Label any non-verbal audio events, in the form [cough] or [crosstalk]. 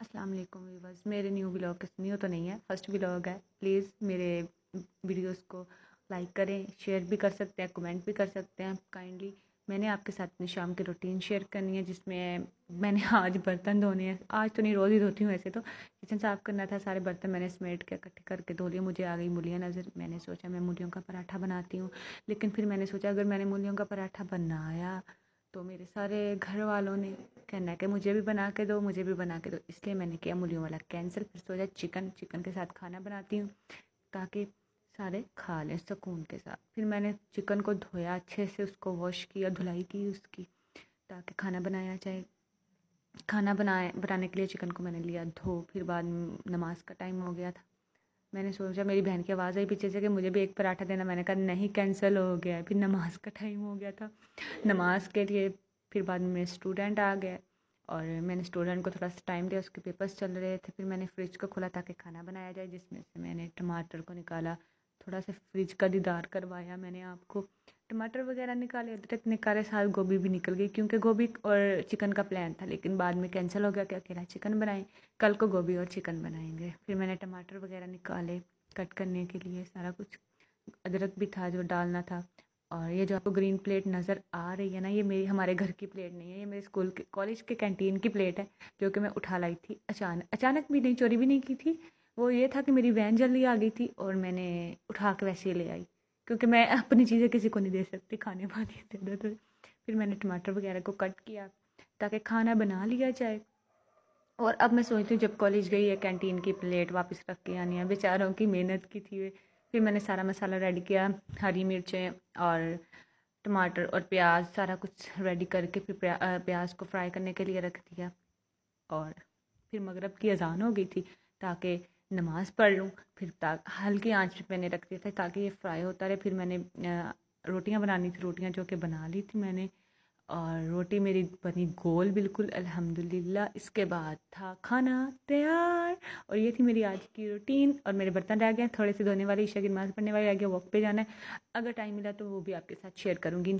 अस्सलाम वालेकुम व्यूवर्स मेरे न्यू ब्लॉग न्यू तो नहीं है फर्स्ट ब्लॉग है प्लीज़ मेरे वीडियोस को लाइक करें शेयर भी कर सकते हैं कमेंट भी कर सकते हैं काइंडली मैंने आपके साथ अपनी शाम की रूटीन शेयर करनी है जिसमें मैंने [laughs] आज बर्तन धोने हैं आज तो नहीं रोज़ ही धोती हूँ वैसे तो किचन साफ़ करना था सारे बर्तन मैंने समेट के इकट्ठे करके धो लिए मुझे आ गई मूलियाँ नज़र मैंने सोचा मैं मूलियों का पराठा बनाती हूँ लेकिन फिर मैंने सोचा अगर मैंने मूलियों का पराठा बनाया तो मेरे सारे घर वालों ने कहना कि मुझे भी बना के दो मुझे भी बना के दो इसलिए मैंने किया मूलियों वाला कैंसिल फिर सोचा चिकन चिकन के साथ खाना बनाती हूँ ताकि सारे खा लें सुकून के साथ फिर मैंने चिकन को धोया अच्छे से उसको वॉश किया धुलाई की उसकी ताकि खाना बनाया जाए खाना बनाए बनाने के लिए चिकन को मैंने लिया धो फिर बाद नमाज का टाइम हो गया था मैंने सोचा मेरी बहन की आवाज़ आई पीछे से कि मुझे भी एक पराठा देना मैंने कहा नहीं कैंसिल हो गया है फिर नमाज का टाइम हो गया था नमाज के लिए फिर बाद में स्टूडेंट आ गया और मैंने स्टूडेंट को थोड़ा सा टाइम दिया उसके पेपर्स चल रहे थे फिर मैंने फ्रिज को खोला ताकि खाना बनाया जाए जिसमें से मैंने टमाटर को निकाला थोड़ा सा फ्रिज का दीदार करवाया मैंने आपको टमाटर वगैरह निकाले अदरक निकाले साथ गोभी भी निकल गई क्योंकि गोभी और चिकन का प्लान था लेकिन बाद में कैंसिल हो गया कि अकेला चिकन बनाएं कल को गोभी और चिकन बनाएंगे फिर मैंने टमाटर वगैरह निकाले कट करने के लिए सारा कुछ अदरक भी था जो डालना था और ये जो आपको ग्रीन प्लेट नज़र आ रही है ना ये मेरी हमारे घर की प्लेट नहीं है ये मेरे स्कूल के कॉलेज के कैंटीन की प्लेट है जो कि मैं उठा लाई थी अचानक अचानक भी नहीं चोरी भी नहीं की थी वो ये था कि मेरी वैन जल्दी आ गई थी और मैंने उठा के वैसे ही ले आई क्योंकि मैं अपनी चीज़ें किसी को नहीं दे सकती खाने वाली ज़्यादा तो फिर मैंने टमाटर वगैरह को कट किया ताकि खाना बना लिया जाए और अब मैं सोचती हूँ जब कॉलेज गई है कैंटीन की प्लेट वापस रख के आनी है बेचारों की मेहनत की थी फिर मैंने सारा मसाला रेडी किया हरी मिर्चें और टमाटर और प्याज सारा कुछ रेडी करके फिर प्याज को फ्राई करने के लिए रख दिया और फिर मगरब की अजान हो गई थी ताकि नमाज़ पढ़ लूँ फिर हल्की आँच पे मैंने रख दिया था ताकि ये फ्राई होता रहे फिर मैंने रोटियाँ बनानी थी रोटियाँ जो कि बना ली थी मैंने और रोटी मेरी बनी गोल बिल्कुल अल्हम्दुलिल्लाह इसके बाद था खाना तैयार और ये थी मेरी आज की रूटीन और मेरे बर्तन रह गए थोड़े से धोने वाले ईशा की नमाज़ पढ़ने वाले रह गया वॉक पे जाना है अगर टाइम मिला तो वो भी आपके साथ शेयर करूँगी